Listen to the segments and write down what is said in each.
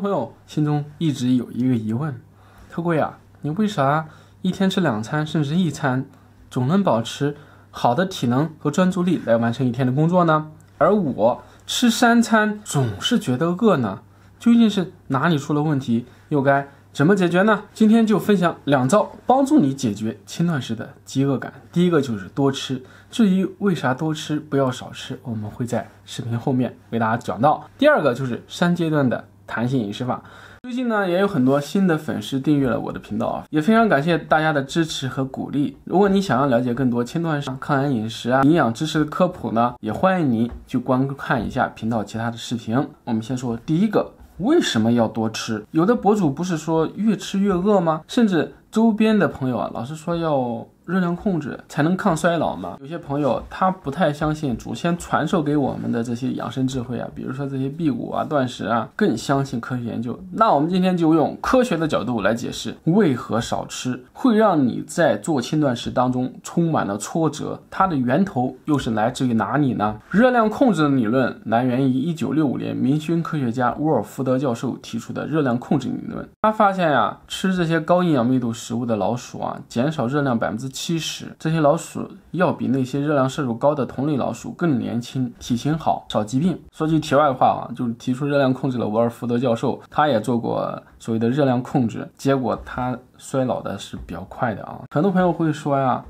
朋友心中一直有一个疑问：特贵啊，你为啥一天吃两餐甚至一餐，总能保持好的体能和专注力来完成一天的工作呢？而我吃三餐总是觉得饿呢，究竟是哪里出了问题？又该怎么解决呢？今天就分享两招帮助你解决轻断食的饥饿感。第一个就是多吃，至于为啥多吃不要少吃，我们会在视频后面为大家讲到。第二个就是三阶段的。弹性饮食法，最近呢也有很多新的粉丝订阅了我的频道啊，也非常感谢大家的支持和鼓励。如果你想要了解更多轻断食、抗癌饮食啊、营养知识的科普呢，也欢迎你去观看一下频道其他的视频。我们先说第一个，为什么要多吃？有的博主不是说越吃越饿吗？甚至。周边的朋友啊，老是说要热量控制才能抗衰老嘛。有些朋友他不太相信祖先传授给我们的这些养生智慧啊，比如说这些辟谷啊、断食啊，更相信科学研究。那我们今天就用科学的角度来解释，为何少吃会让你在做轻断食当中充满了挫折，它的源头又是来自于哪里呢？热量控制的理论来源于一九六五年，明勋科学家沃尔福德教授提出的热量控制理论。他发现呀，吃这些高营养密度。食物的老鼠啊，减少热量百分之七十，这些老鼠要比那些热量摄入高的同类老鼠更年轻，体型好，少疾病。说句题外话啊，就是提出热量控制的沃尔福德教授，他也做过所谓的热量控制，结果他衰老的是比较快的啊。很多朋友会说呀，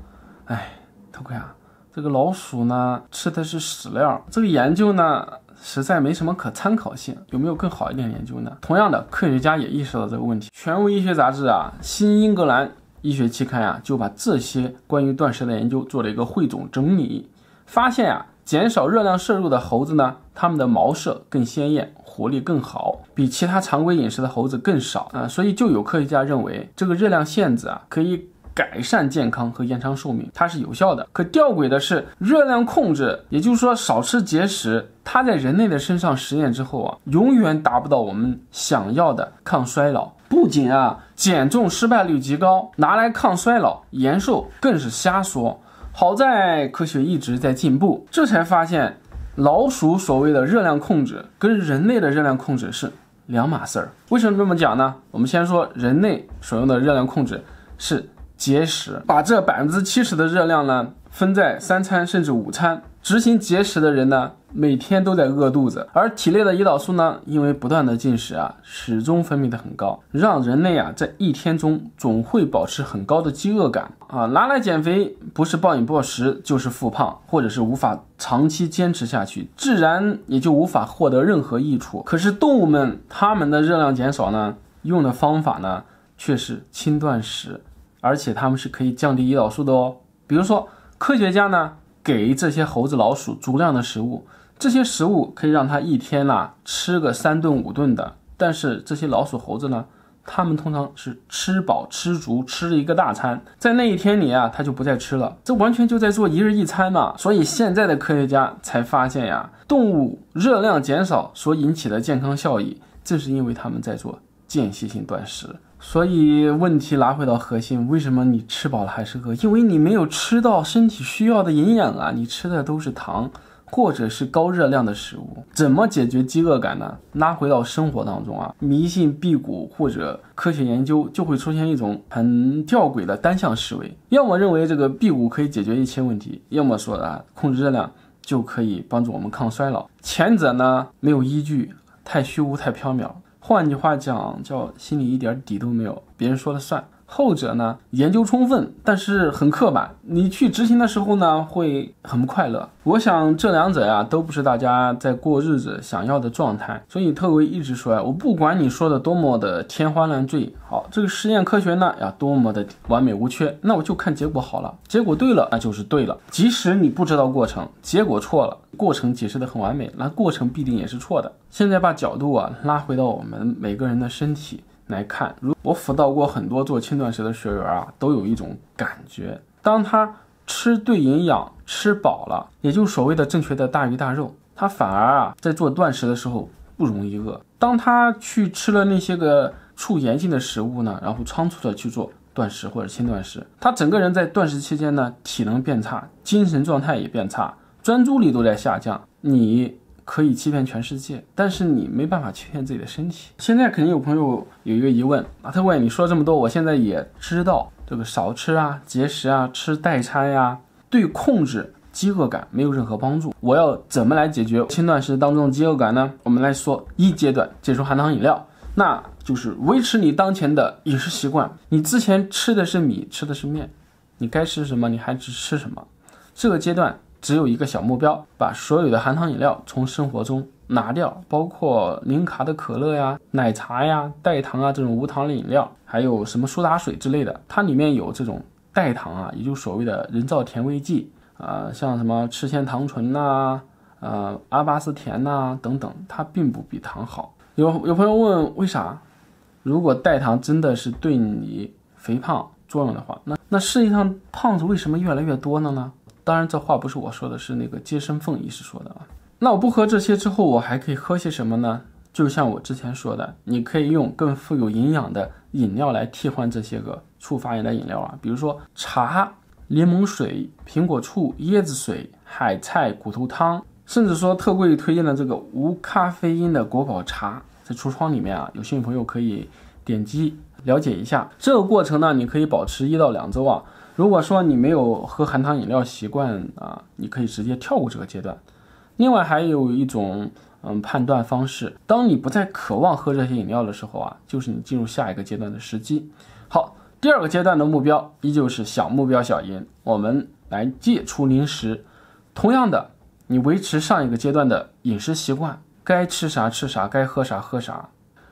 哎，头盔啊！这个老鼠呢，吃的是屎料，这个研究呢。实在没什么可参考性，有没有更好一点研究呢？同样的，科学家也意识到这个问题。权威医学杂志啊，《新英格兰医学期刊》啊，就把这些关于断食的研究做了一个汇总整理，发现啊，减少热量摄入的猴子呢，它们的毛色更鲜艳，活力更好，比其他常规饮食的猴子更少啊。所以就有科学家认为，这个热量限制啊，可以。改善健康和延长寿命，它是有效的。可吊诡的是，热量控制，也就是说少吃节食，它在人类的身上实验之后啊，永远达不到我们想要的抗衰老。不仅啊，减重失败率极高，拿来抗衰老延寿更是瞎说。好在科学一直在进步，这才发现，老鼠所谓的热量控制跟人类的热量控制是两码事儿。为什么这么讲呢？我们先说人类所用的热量控制是。节食，把这百分之七十的热量呢分在三餐甚至午餐。执行节食的人呢，每天都在饿肚子，而体内的胰岛素呢，因为不断的进食啊，始终分泌的很高，让人类啊在一天中总会保持很高的饥饿感啊。拿来减肥，不是暴饮暴食就是复胖，或者是无法长期坚持下去，自然也就无法获得任何益处。可是动物们，它们的热量减少呢，用的方法呢却是轻断食。而且它们是可以降低胰岛素的哦。比如说，科学家呢给这些猴子、老鼠足量的食物，这些食物可以让它一天呐吃个三顿五顿的。但是这些老鼠、猴子呢，它们通常是吃饱吃足吃一个大餐，在那一天里啊，它就不再吃了。这完全就在做一日一餐嘛。所以现在的科学家才发现呀，动物热量减少所引起的健康效益，正是因为他们在做间歇性断食。所以问题拉回到核心，为什么你吃饱了还是饿？因为你没有吃到身体需要的营养啊，你吃的都是糖或者是高热量的食物。怎么解决饥饿感呢？拉回到生活当中啊，迷信辟谷或者科学研究就会出现一种很吊诡的单向思维，要么认为这个辟谷可以解决一切问题，要么说啊控制热量就可以帮助我们抗衰老。前者呢没有依据，太虚无太缥缈。换句话讲，叫心里一点底都没有，别人说了算。后者呢，研究充分，但是很刻板。你去执行的时候呢，会很不快乐。我想这两者呀，都不是大家在过日子想要的状态。所以特维一直说啊，我不管你说的多么的天花乱坠，好，这个实验科学呢，要多么的完美无缺，那我就看结果好了。结果对了，那就是对了。即使你不知道过程，结果错了，过程解释的很完美，那过程必定也是错的。现在把角度啊，拉回到我们每个人的身体。来看，如我辅导过很多做轻断食的学员啊，都有一种感觉：当他吃对营养，吃饱了，也就所谓的正确的大鱼大肉，他反而啊，在做断食的时候不容易饿。当他去吃了那些个促盐性的食物呢，然后仓促的去做断食或者轻断食，他整个人在断食期间呢，体能变差，精神状态也变差，专注力都在下降。你。可以欺骗全世界，但是你没办法欺骗自己的身体。现在肯定有朋友有一个疑问啊，他问你说这么多，我现在也知道这个少吃啊、节食啊、吃代餐呀，对控制饥饿感没有任何帮助。我要怎么来解决轻断食当中的饥饿感呢？我们来说一阶段，戒除含糖饮料，那就是维持你当前的饮食习惯。你之前吃的是米，吃的是面，你该吃什么，你还只吃什么。这个阶段。只有一个小目标，把所有的含糖饮料从生活中拿掉，包括零卡的可乐呀、奶茶呀、代糖啊这种无糖的饮料，还有什么苏打水之类的，它里面有这种代糖啊，也就是所谓的人造甜味剂啊，像什么赤藓糖醇呐、呃阿巴斯甜呐等等，它并不比糖好。有有朋友问，为啥？如果代糖真的是对你肥胖作用的话，那那世界上胖子为什么越来越多了呢？当然，这话不是我说的，是那个接生凤医师说的啊。那我不喝这些之后，我还可以喝些什么呢？就像我之前说的，你可以用更富有营养的饮料来替换这些个触发炎的饮料啊，比如说茶、柠檬水、苹果醋、椰子水、海菜骨头汤，甚至说特贵推荐的这个无咖啡因的国宝茶，在橱窗里面啊，有兴趣朋友可以点击了解一下。这个过程呢，你可以保持一到两周啊。如果说你没有喝含糖饮料习惯啊，你可以直接跳过这个阶段。另外还有一种嗯判断方式，当你不再渴望喝这些饮料的时候啊，就是你进入下一个阶段的时机。好，第二个阶段的目标依旧是小目标小赢，我们来戒除零食。同样的，你维持上一个阶段的饮食习惯，该吃啥吃啥，该喝啥喝啥，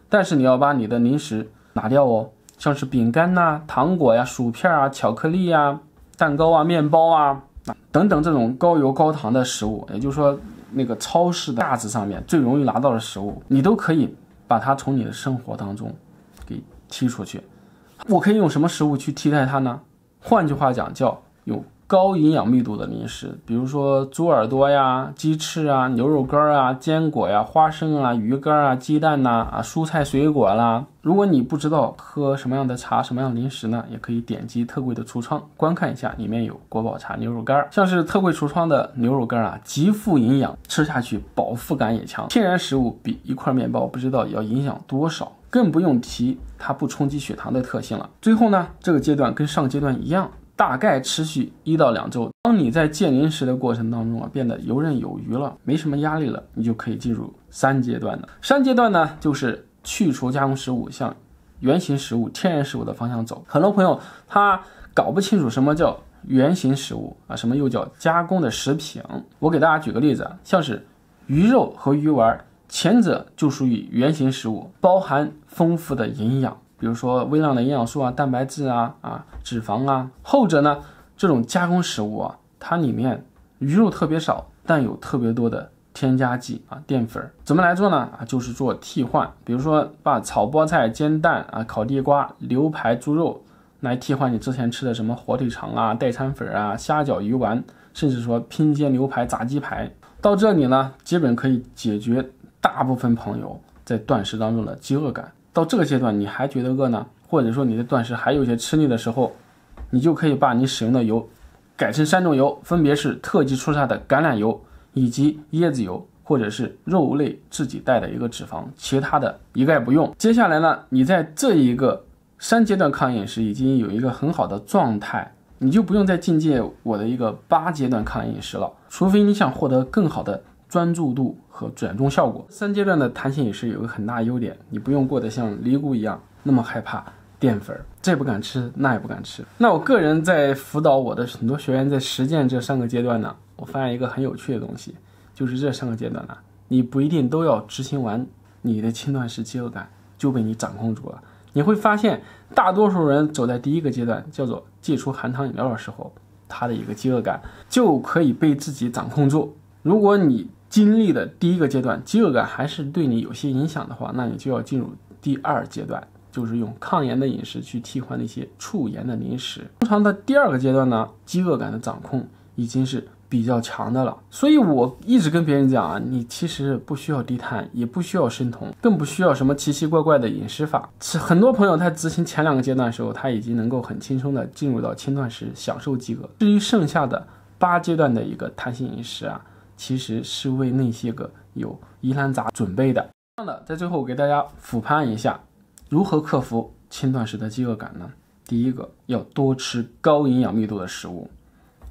但是你要把你的零食拿掉哦。像是饼干呐、糖果呀、薯片啊、巧克力呀、蛋糕啊、面包啊，等等这种高油高糖的食物，也就是说，那个超市的架子上面最容易拿到的食物，你都可以把它从你的生活当中给踢出去。我可以用什么食物去替代它呢？换句话讲，叫用。高营养密度的零食，比如说猪耳朵呀、鸡翅啊、牛肉干啊、坚果呀、花生啊、鱼干啊、鸡蛋呐啊、蔬菜水果啦。如果你不知道喝什么样的茶、什么样的零食呢，也可以点击特贵的橱窗观看一下，里面有国宝茶牛肉干。像是特贵橱窗的牛肉干啊，极富营养，吃下去饱腹感也强，天然食物比一块面包不知道要营养多少，更不用提它不冲击血糖的特性了。最后呢，这个阶段跟上阶段一样。大概持续一到两周。当你在戒零食的过程当中啊，变得游刃有余了，没什么压力了，你就可以进入三阶段了。三阶段呢，就是去除加工食物，向原形食物、天然食物的方向走。很多朋友他搞不清楚什么叫原形食物啊，什么又叫加工的食品。我给大家举个例子啊，像是鱼肉和鱼丸，前者就属于原形食物，包含丰富的营养。比如说微量的营养素啊、蛋白质啊、啊脂肪啊，后者呢这种加工食物啊，它里面鱼肉特别少，但有特别多的添加剂啊、淀粉。怎么来做呢？啊，就是做替换，比如说把炒菠菜、煎蛋啊、烤地瓜、牛排、猪肉来替换你之前吃的什么火腿肠啊、代餐粉啊、虾饺、鱼丸，甚至说拼接牛排、炸鸡排。到这里呢，基本可以解决大部分朋友在断食当中的饥饿感。到这个阶段，你还觉得饿呢？或者说你的断食还有一些吃腻的时候，你就可以把你使用的油改成三种油，分别是特级初榨的橄榄油，以及椰子油，或者是肉类自己带的一个脂肪，其他的一概不用。接下来呢，你在这一个三阶段抗饮食已经有一个很好的状态，你就不用再进阶我的一个八阶段抗饮食了，除非你想获得更好的。专注度和转重效果，三阶段的弹性也是有个很大优点，你不用过得像离谷一样那么害怕淀粉儿，这不敢吃那也不敢吃。那我个人在辅导我的很多学员在实践这三个阶段呢，我发现一个很有趣的东西，就是这三个阶段呢，你不一定都要执行完，你的轻断食饥饿感就被你掌控住了。你会发现，大多数人走在第一个阶段，叫做戒除含糖饮料的时候，他的一个饥饿感就可以被自己掌控住。如果你经历的第一个阶段，饥饿感还是对你有些影响的话，那你就要进入第二阶段，就是用抗炎的饮食去替换那些促炎的零食。通常的第二个阶段呢，饥饿感的掌控已经是比较强的了。所以我一直跟别人讲啊，你其实不需要低碳，也不需要生酮，更不需要什么奇奇怪怪的饮食法。很多朋友在执行前两个阶段的时候，他已经能够很轻松的进入到轻断食，享受饥饿。至于剩下的八阶段的一个碳性饮食啊。其实是为那些个有疑难杂准备的。样的，在最后我给大家复盘一下，如何克服轻断食的饥饿感呢？第一个，要多吃高营养密度的食物；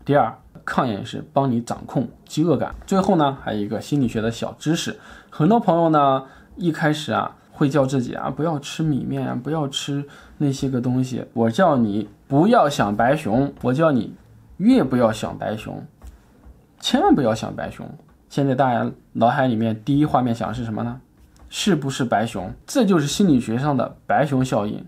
第二，抗炎饮食帮你掌控饥饿感；最后呢，还有一个心理学的小知识。很多朋友呢，一开始啊，会叫自己啊，不要吃米面，不要吃那些个东西。我叫你不要想白熊，我叫你越不要想白熊。千万不要想白熊。现在大家脑海里面第一画面想是什么呢？是不是白熊？这就是心理学上的白熊效应。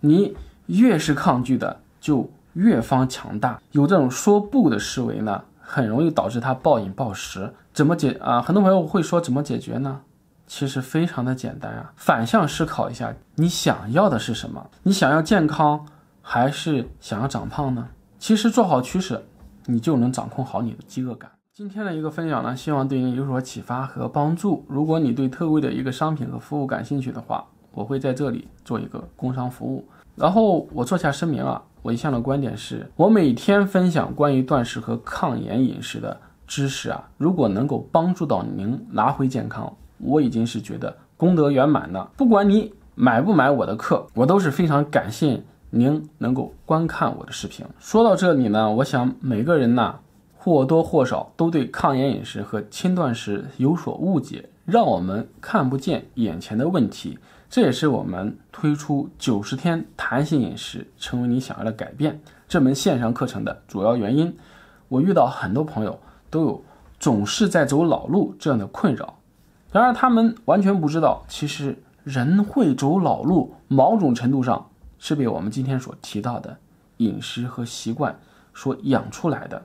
你越是抗拒的，就越方强大。有这种说不的思维呢，很容易导致他暴饮暴食。怎么解啊？很多朋友会说怎么解决呢？其实非常的简单啊，反向思考一下，你想要的是什么？你想要健康，还是想要长胖呢？其实做好取舍。你就能掌控好你的饥饿感。今天的一个分享呢，希望对你有所启发和帮助。如果你对特惠的一个商品和服务感兴趣的话，我会在这里做一个工商服务。然后我做下声明啊，我一向的观点是，我每天分享关于断食和抗炎饮食的知识啊，如果能够帮助到您拿回健康，我已经是觉得功德圆满了。不管你买不买我的课，我都是非常感谢。您能够观看我的视频。说到这里呢，我想每个人呢或多或少都对抗炎饮食和轻断食有所误解，让我们看不见眼前的问题。这也是我们推出九十天弹性饮食，成为你想要的改变这门线上课程的主要原因。我遇到很多朋友都有总是在走老路这样的困扰，然而他们完全不知道，其实人会走老路，某种程度上。是被我们今天所提到的饮食和习惯所养出来的。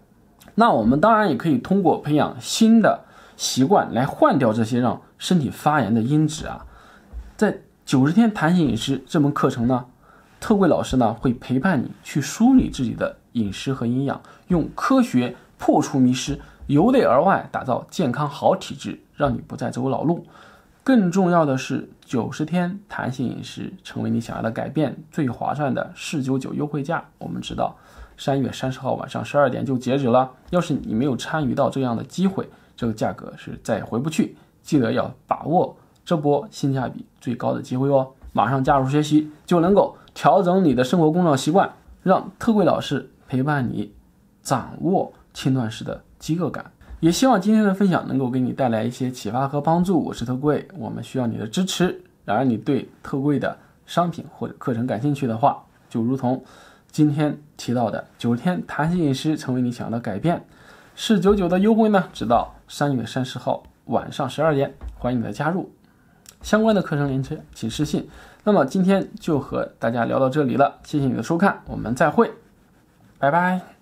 那我们当然也可以通过培养新的习惯来换掉这些让身体发炎的因子啊。在九十天弹性饮食这门课程呢，特贵老师呢会陪伴你去梳理自己的饮食和营养，用科学破除迷失，由内而外打造健康好体质，让你不再走老路。更重要的是。九十天弹性饮食成为你想要的改变，最划算的四九九优惠价。我们知道，三月三十号晚上十二点就截止了。要是你没有参与到这样的机会，这个价格是再也回不去。记得要把握这波性价比最高的机会哦！马上加入学习，就能够调整你的生活、工作习惯，让特贵老师陪伴你，掌握轻断食的饥饿感。也希望今天的分享能够给你带来一些启发和帮助。我是特贵，我们需要你的支持。然而，你对特贵的商品或者课程感兴趣的话，就如同今天提到的九天弹性饮食，成为你想要的改变，是九九的优惠呢，直到三月三十号晚上十二点，欢迎你的加入。相关的课程链接请私信。那么今天就和大家聊到这里了，谢谢你的收看，我们再会，拜拜。